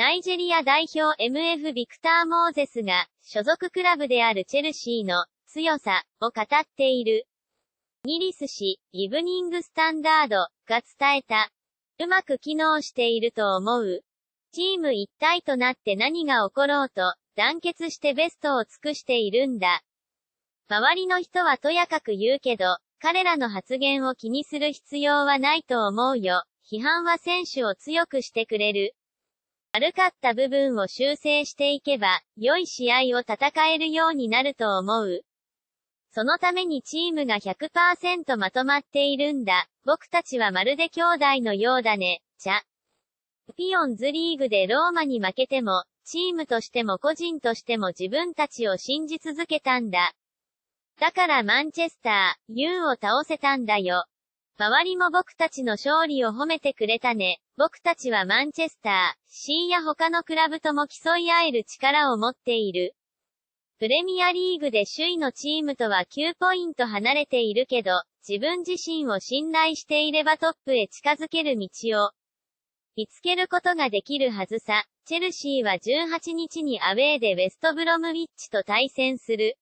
ナイジェリア代表 MF ビクター・モーゼスが、所属クラブであるチェルシーの強さを語っている。ニリス氏、イブニングスタンダードが伝えた。うまく機能していると思う。チーム一体となって何が起ころうと、団結してベストを尽くしているんだ。周りの人はとやかく言うけど、彼らの発言を気にする必要はないと思うよ。批判は選手を強くしてくれる。悪かった部分を修正していけば、良い試合を戦えるようになると思う。そのためにチームが100%まとまっているんだ。僕たちはまるで兄弟のようだね。ちゃ。ピオンズリーグでローマに負けても、チームとしても個人としても自分たちを信じ続けたんだ。だからマンチェスター、ユーを倒せたんだよ。周りも僕たちの勝利を褒めてくれたね。僕たちはマンチェスター、シーや他のクラブとも競い合える力を持っている。プレミアリーグで首位のチームとは9ポイント離れているけど、自分自身を信頼していればトップへ近づける道を見つけることができるはずさ。チェルシーは18日にアウェーでウェストブロムウィッチと対戦する。